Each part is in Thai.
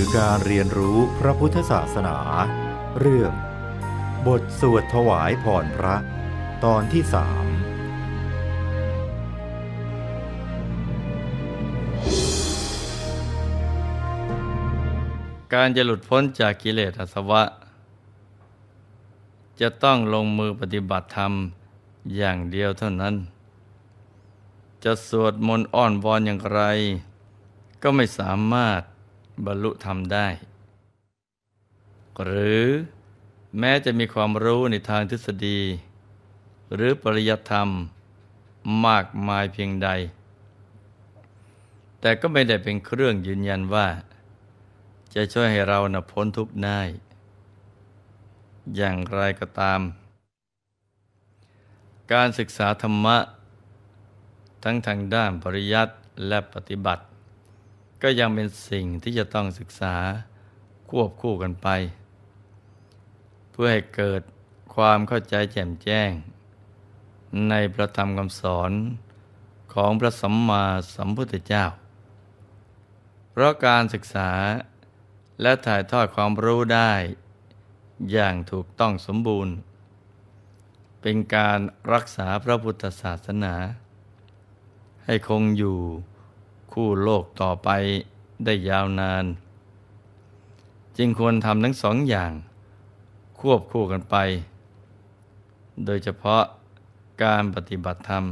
ือการเรียนรู้พระพุทธศาสนาเรื่องบทสวดถวายผ่อนพระ ตอนที่สามการจะหลุดพ้นจากกิเลสอาสวะ จะต้องลงมือปฏิบัติธรรมอย่างเดียวเท่านั้น จะสวดมนต์อ้อนวอนอย่างไร ก็ไม่สามารถบรรลุธรรมได้ หรือแม้จะมีความรู้ในทางทฤษฎี หรือปริยธรรมมากมายเพียงใด แต่ก็ไม่ได้เป็นเครื่องยืนยันว่า จะช่วยให้เรานะพ้นทุกข์ได้ อย่างไรก็ตาม การศึกษาธรรมะ ทั้งทางด้านปริยัติและปฏิบัติก็ยังเป็นสิ่งที่จะต้องศึกษาควบคู่กันไป เพื่อให้เกิดความเข้าใจแจ่มแจ้ง ในประธรรมคำสอนของพระสัมมาสัมพุทธเจ้า เพราะการศึกษาและถ่ายทอดความรู้ได้ อย่างถูกต้องสมบูรณ์ เป็นการรักษาพระพุทธศาสนา ให้คงอยู่คู่โลกต่อไปได้ยาวนาน จึงควรทำทั้งสองอย่าง ควบคู่กันไป โดยเฉพาะการปฏิบัติธรรม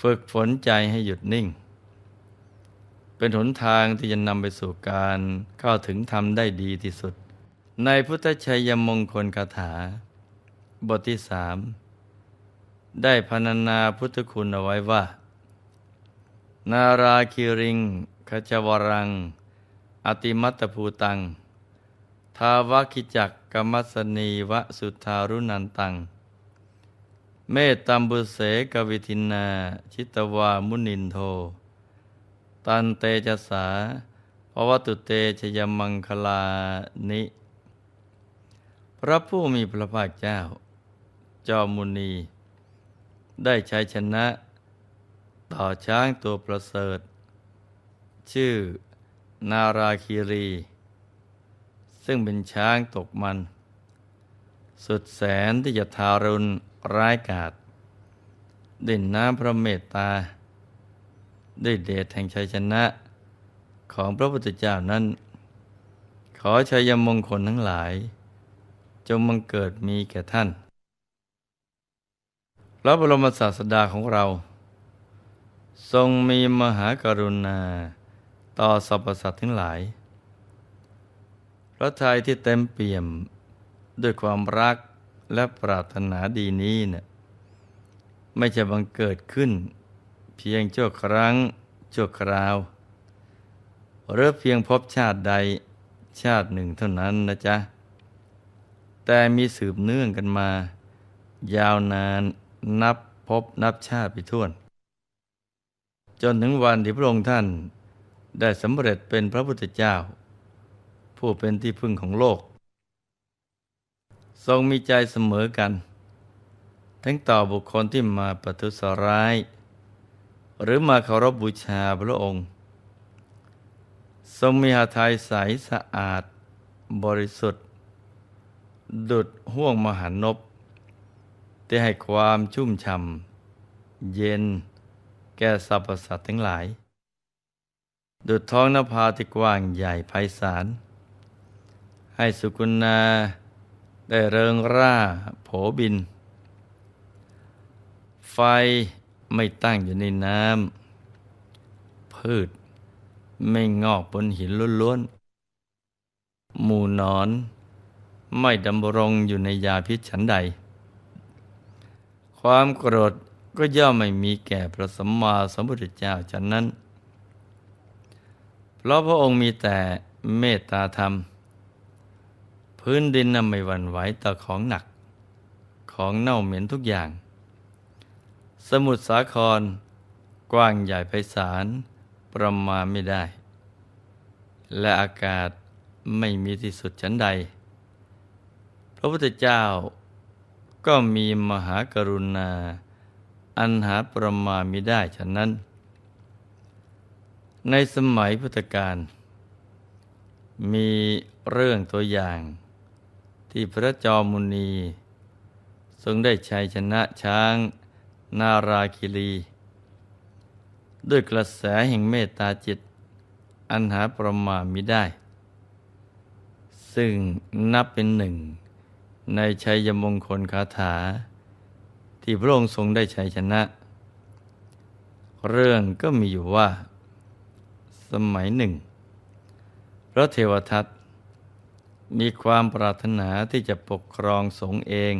ฝึกฝนใจให้หยุดนิ่ง เป็นหนทางที่จะนำไปสู่การเข้าถึงธรรมได้ดีที่สุด ในพุทธชัยมงคลคาถา บทที่สามได้พรรณนาพุทธคุณเอาไว้ว่านาราคิริงขจวรัง อติมัตภูตัง ทาวคิจักกมัสนีวสุทารุนันตัง เมตตัมบุเสกวิทินาชิตวามุนินโท ตันเตจสาภวตุเตชยมังคลานิพระผู้มีพระภาคเจ้า จอมุนี ได้ใช้ชนะต่อช้างตัวประเสริฐ ชื่อ นาราคีรี ซึ่งเป็นช้างตกมัน สุดแสนที่จะทารุณร้ายกาจดินน้ำพระเมตตาด้วยเดชแห่งชัยชนะของพระพุทธเจ้านั้น ขอชัยมงคลทั้งหลาย จงมังเกิดมีแก่ท่านพระบรมศาสดาของเราทรงมีมหากรุณาต่อสรรพสัตว์ทั้งหลาย พระทัยที่เต็มเปี่ยมด้วยความรักและปรารถนาดีนี้เนะี่ยไม่จะบังเกิดขึ้น เพียงชั่วครั้งชั่วคราวหรือเพียงพบชาติใดชาติหนึ่งเท่านั้นนะ จ๊ะ แต่มีสืบเนื่องกันมา ยาวนานนับพบนับชาติไปทั่วจนถึงวันที่พระองค์ท่านได้สำเร็จเป็นพระพุทธเจ้า ผู้เป็นที่พึ่งของโลก ทรงมีใจเสมอกัน ทั้งต่อบุคคลที่มาปฏิสร้าย หรือมาเคารพบบูชาพระองค์ ทรงมีหาทัยใสสะอาด บริสุทธิ์ ดุดห่วงมหันนบที่ให้ความชุ่มฉ่ำเย็นแก่สรรพสัตว์ทั้งหลาย ดุดท้องนภาที่กว้างใหญ่ไพศาลให้สุกุณาได้เริงร่าโผบิน ไฟไม่ตั้งอยู่ในน้ำพืชไม่งอกบนหินล้วนๆ หมู่นอนไม่ดำรงอยู่ในยาพิษฉันใด ความโกรธก็ย่อมไม่มีแก่พระสัมมาสัมพุทธเจ้าฉะนั้น เพราะพระองค์มีแต่เมตตาธรรม พื้นดินน้นไม่หวั่นไหวต่อของหนัก ของเน่าเหม็นทุกอย่าง สมุทรสาคร กว้างใหญ่ไพศาลประมาณไม่ได้ และอากาศไม่มีที่สุดชั้นใด พระพุทธเจ้าก็มีมหากรุณาอันหาประมาณมิได้ฉะนั้น ในสมัยพุทธกาลมีเรื่องตัวอย่างที่พระจอมมุนีทรงได้ชัยชนะช้างนาราคิรี ด้วยกระแสแห่งเมตตาจิต อันหาประมาณมิได้ ซึ่งนับเป็นหนึ่ง ในชัยมงคลคาถาที่พระองค์ทรงได้ชัยชนะ เรื่องก็มีอยู่ว่า สมัยหนึ่งพระเทวทัตมีความปรารถนาที่จะปกครองสงฆ์เอง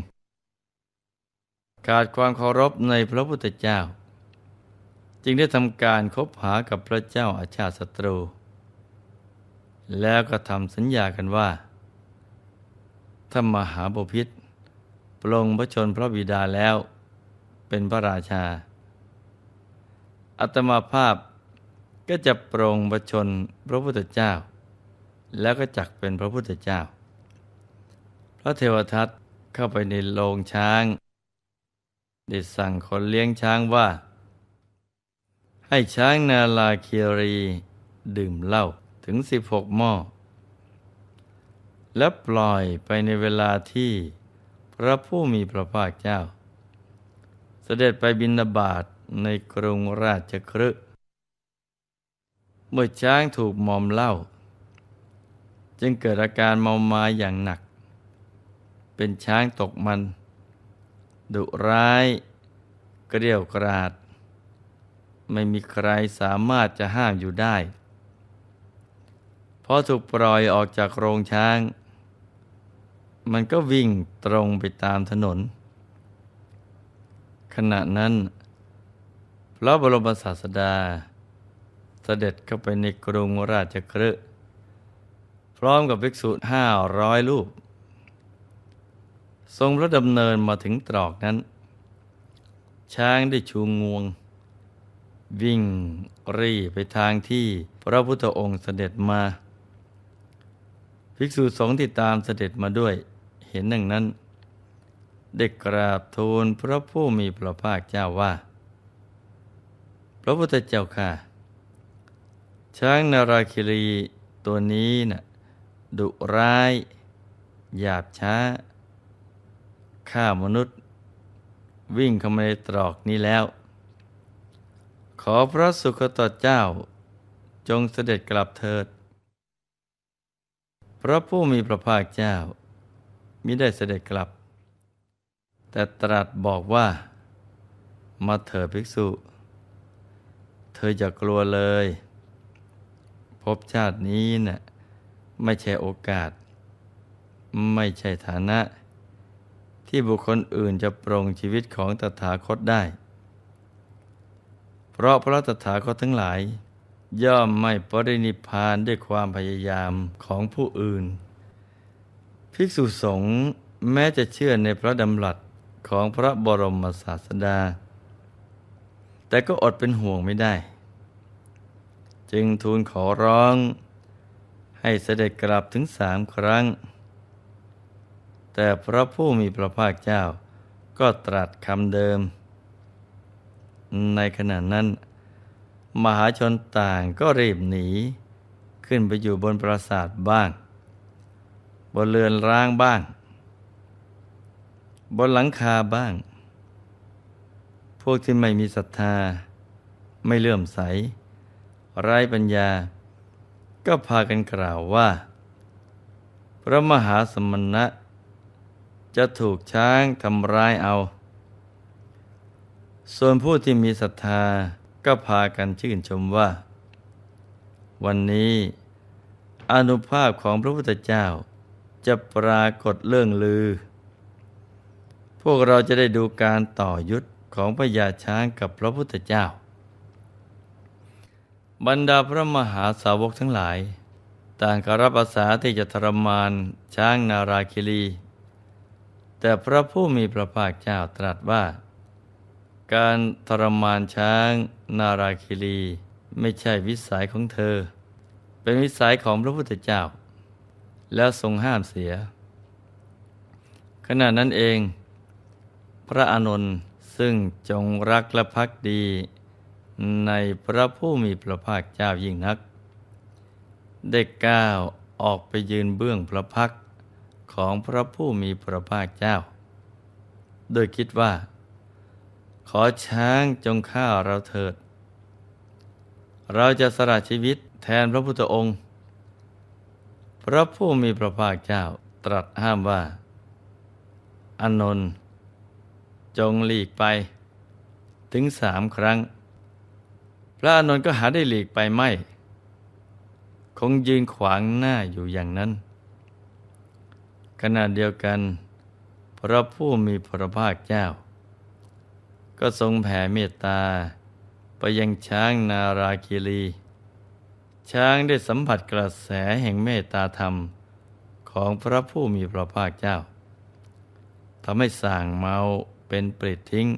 ขาดความเคารพในพระพุทธเจ้า จึงได้ทำการคบหากับพระเจ้าอาชาติศัตรู แล้วก็ทำสัญญากันว่า ถ้ามหาบพิษปลงพระชนพระบิดาแล้วเป็นพระราชา อัตมาภาพก็จะปรงประชนพระพุทธเจ้า แล้วก็จักเป็นพระพุทธเจ้า พระเทวทัตเข้าไปในโรงช้าง ได้สั่งคนเลี้ยงช้างว่า ให้ช้างนาลาคีรี ดื่มเหล้าถึงสิบหกหม้อ และปล่อยไปในเวลาที่พระผู้มีพระภาคเจ้าเสด็จไปบินาบาตในกรุงราชครึเมื่อช้างถูกมอมเล่า จึงเกิดอาการเมามาอย่างหนัก เป็นช้างตกมัน ดุร้าย เกลียวกราด ไม่มีใครสามารถจะห้ามอยู่ได้ พอถูกปล่อยออกจากโรงช้าง มันก็วิ่งตรงไปตามถนนขณะนั้น พระบรมศาสดาเสด็จเข้าไปในกรุงราชคฤห์พร้อมกับภิกษุห้าร้อยรูป ทรงพระดำเนินมาถึงตรอกนั้น ช้างได้ชูงวง วิ่งรีไปทางที่พระพุทธองค์เสด็จมา ภิกษุสงฆ์ที่ตามเสด็จมาด้วยเห็นหนึ่งนั้นได้กราบทูลพระผู้มีพระภาคเจ้าว่า พระพุทธเจ้าค่ะ ช้างนาราคิรีตัวนี้นะ่ะดุร้าย หยาบช้าฆ่ามนุษย์ วิ่งเข้ามาในตรอกนี้แล้ว ขอพระสุขตเจ้า จงเสด็จกลับเถิดพระผู้มีพระภาคเจ้ามิได้เสด็จกลับแต่ตรัสบอกว่ามาเถิดภิกษุ เธออย่ากลัวเลย พบชาตินี้นะ่ะไม่ใช่โอกาส ไม่ใช่ฐานะ ที่บุคคลอื่นจะปรงชีวิตของตถาคตได้ เพราะพระตถาคตทั้งหลาย ย่อมไม่ปรินิพานด้วยความพยายามของผู้อื่น ภิกษุสงฆ์แม้จะเชื่อในพระดำรัสของพระบรมศาสดา แต่ก็อดเป็นห่วงไม่ได้ จึงทูลขอร้อง ให้เสด็จกลับถึงสามครั้ง แต่พระผู้มีพระภาคเจ้าก็ตรัสคำเดิม ในขณะนั้น มหาชนต่างก็รีบหนี ขึ้นไปอยู่บนปราสาทบ้าง บนเรือนร้างบ้างบนหลังคาบ้าง พวกที่ไม่มีศรัทธา ไม่เลื่อมใส ไร้ปัญญา ก็พากันกล่าวว่า พระมหาสมณะ จะถูกช้างทำร้ายเอา ส่วนผู้ที่มีศรัทธาก็พากันชื่นชมว่า วันนี้อนุภาพของพระพุทธเจ้า จะปรากฏเรื่องลือวกเราจะได้ดูการต่อยุทธของพญาช้างกับพระพุทธเจ้า บรรดาพระมหาสาวกทั้งหลาย ต่างกรับอาสาที่จะทรมานช้างนาราคิรีแต่พระผู้มีพระภาคเจ้าตรัสว่า การทรมานช้างนาราคิรีไม่ใช่วิสัยของเธอ เป็นวิสัยของพระพุทธเจ้า และทรงห้ามเสีย ขณะนั้นเองพระอานนท์ซึ่งจงรักและพักดี ในพระผู้มีพระภาคเจ้ายิ่งนักได้ก้าว ออกไปยืนเบื้องพระพักของพระผู้มีพระภาคเจ้า โดยคิดว่า ขอช้างจงฆ่าเราเถิด เราจะสละชีวิตแทนพระพุทธองค์ พระผู้มีพระภาคเจ้าตรัสห้ามว่าอนนท์จงหลีกไปถึงสามครั้ง พระอนนนท์ก็หาได้หลีกไปไม่คงยืนขวางหน้าอยู่อย่างนั้นขณะเดียวกัน พระผู้มีพระภาคเจ้า ก็ทรงแผ่เมตตาไปยังช้างนาราคีรีช้างได้สัมผัสกระแสแห่งเมตตาธรรมของพระผู้มีพระภาคเจ้าทำให้ส่างเมาเป็นปริดทิ้ง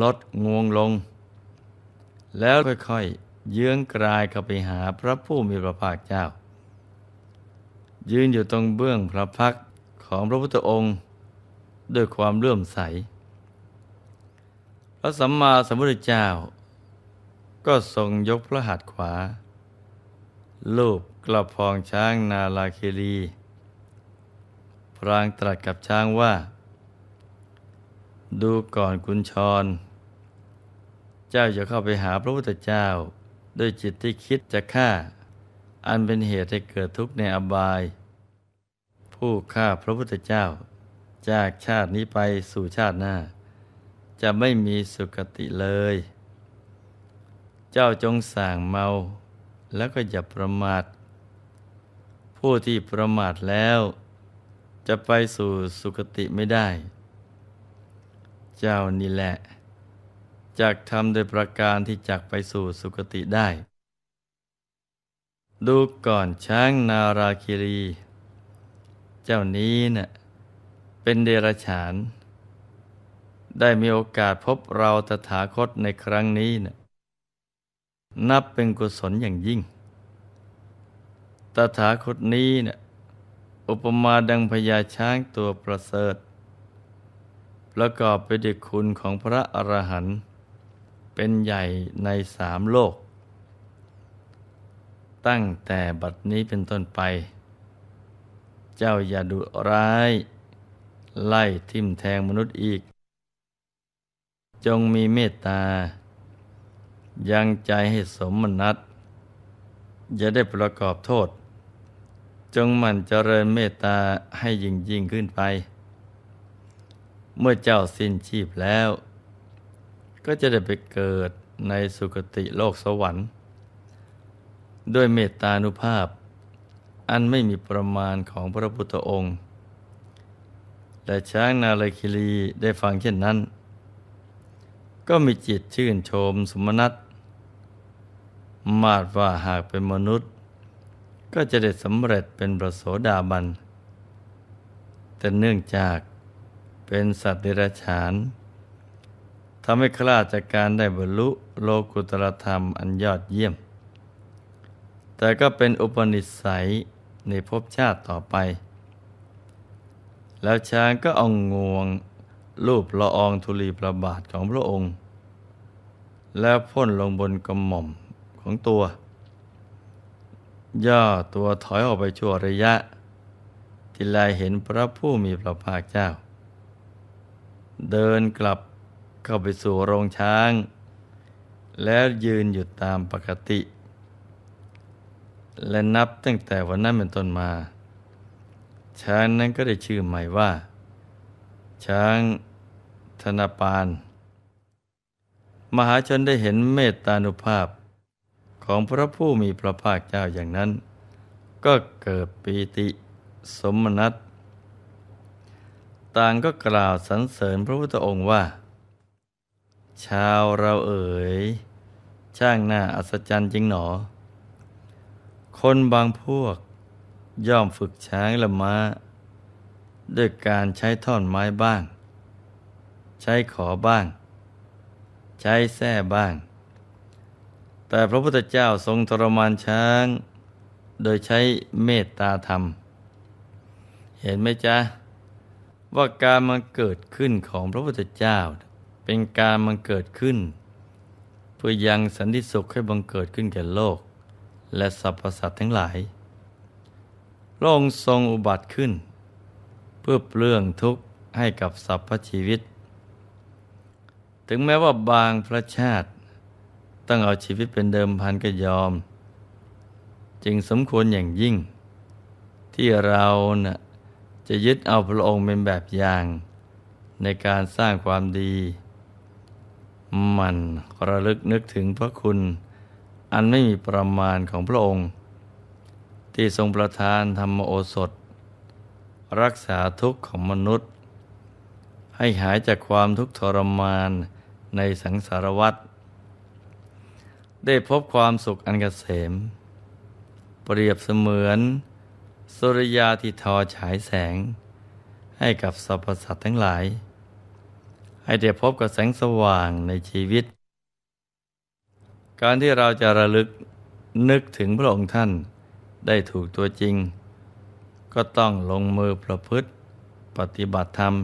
ลดงวงลง แล้วค่อยๆเยื้องกลายเข้าไปหาพระผู้มีพระภาคเจ้า ยืนอยู่ตรงเบื้องพระพักของพระพุทธองค์ ด้วยความเลื่อมใส พระสัมมาสัมพุทธเจ้า ก็ทรงยกพระหัตถ์ขวา ลูบกระพองช้างนาลาคีรี พรางตรัสกับช้างว่าดูก่อนคุณชอนเจ้าจะเข้าไปหาพระพุทธเจ้าด้วยจิตที่คิดจะฆ่า อันเป็นเหตุให้เกิดทุกข์ในอบาย ผู้ฆ่าพระพุทธเจ้า จากชาตินี้ไปสู่ชาติหน้า จะไม่มีสุคติเลย เจ้าจงสั่งเมาแล้วก็อย่าประมาท ผู้ที่ประมาทแล้ว จะไปสู่สุคติไม่ได้เจ้านี่แหละจักทำโดยประการที่จักไปสู่สุคติได้ ดูก่อนช้างนาราคิรี เจ้านี้เนะ่เป็นเดรัจฉาน ได้มีโอกาสพบเราตถาคตในครั้งนี้นะ่ะนับเป็นกุศลอย่างยิ่ง ตถาคตนี้เนะ่ยอุปมาดังพญาช้างตัวประเสริฐประกอบไปด้วยคุณของพระอรหันต์เป็นใหญ่ในสามโลก ตั้งแต่บัดนี้เป็นต้นไป เจ้าอย่าดุร้าย ไล่ทิมแทงมนุษย์อีก จงมีเมตตา ยังใจให้สมมนัตอย่าได้ประกอบโทษ จงหมั่นเจริญเมตตาให้ยิ่งยิ่งขึ้นไปเมื่อเจ้าสิ้นชีพแล้ว ก็จะได้ไปเกิดในสุคติโลกสวรรค์ด้วยเมตตานุภาพ อันไม่มีประมาณของพระพุทธองค์ และช้างนาลคิรี ได้ฟังเช่นนั้น ก็มีจิตชื่นชมสมนัตมาดว่าหากเป็นมนุษย์ ก็จะได้สำเร็จเป็นประโสดาบัน แต่เนื่องจากเป็นสัตว์เดรัจฉานทำให้คลาดจากการได้บรรลุโลกุตรธรรมอันยอดเยี่ยม แต่ก็เป็นอุปนิสัยในภพชาติต่อไป แล้วช้างก็องงวงรูปละอองธุลีประบาทของพระองค์ แล้วพ่นลงบนกระหม่อมของตัว ย่อตัวถอยออกไปชั่วระยะ ที่ลายเห็นพระผู้มีพระภาคเจ้าเดินกลับเข้าไปสู่โรงช้าง แล้วยืนหยุดตามปกติ และนับตั้งแต่วันนั้นเป็นต้นมา ช้างนั้นก็ได้ชื่อใหม่ว่า ช้าง ธนปานมหาชนได้เห็นเมตตานุภาพ ของพระผู้มีพระภาคเจ้าอย่างนั้น ก็เกิดปีติสมนัตต่างก็กล่าวสรรเสริญพระพุทธองค์ว่า ชาวเราเอ๋ยช่างน่าอัศจรรย์จริงหนอ คนบางพวกย่อมฝึกช้างละม้าด้วยการใช้ท่อนไม้บ้าง ใช้ขอบ้าง ใช้แท่บ้าง แต่พระพุทธเจ้าทรงทรมานช้าง โดยใช้เมตตาธรรม เห็นไหมจ๊ะว่าการมาเกิดขึ้นของพระพุทธเจ้า เป็นการมาเกิดขึ้น เพื่อยังสันติสุขให้บังเกิดขึ้นแก่โลก และสรรพสัตว์ทั้งหลายพระองค์ทรงอุบัติขึ้น เพื่อเปลื้องทุกข์ให้กับสรรพชีวิต ถึงแม้ว่าบางพระชาติต้องเอาชีวิตเป็นเดิมพันก็ยอม จึงสมควรอย่างยิ่ง ที่เรานะ่ะจะยึดเอาพระองค์เป็นแบบอย่าง ในการสร้างความดี มันระลึกนึกถึงพระคุณอันไม่มีประมาณของพระองค์ ที่ทรงประทานธรรมโอสถ รักษาทุกข์ของมนุษย์ ให้หายจากความทุกข์ทรมานในสังสารวัฏได้พบความสุขอันกเกษมเปรียบเสมือนสุริยาที่ทอฉายแสง ให้กับสรรพสัตว์ทั้งหลาย ให้ได้พบกับแสงสว่างในชีวิต การที่เราจะระลึกนึกถึงพระองค์ท่านได้ถูกตัวจริง ก็ต้องลงมือประพฤติปฏิบัติธรรม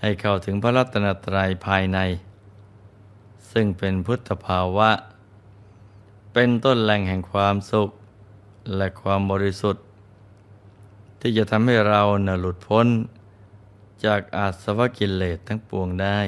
ให้เข้าถึงพระรัตนตรัยภายใน ซึ่งเป็นพุทธภาวะ เป็นต้นแหล่งแห่งความสุขและความบริสุทธิที่จะทำให้เราหลุดพ้นจากอาสวะกิเลสทั้งปวงได้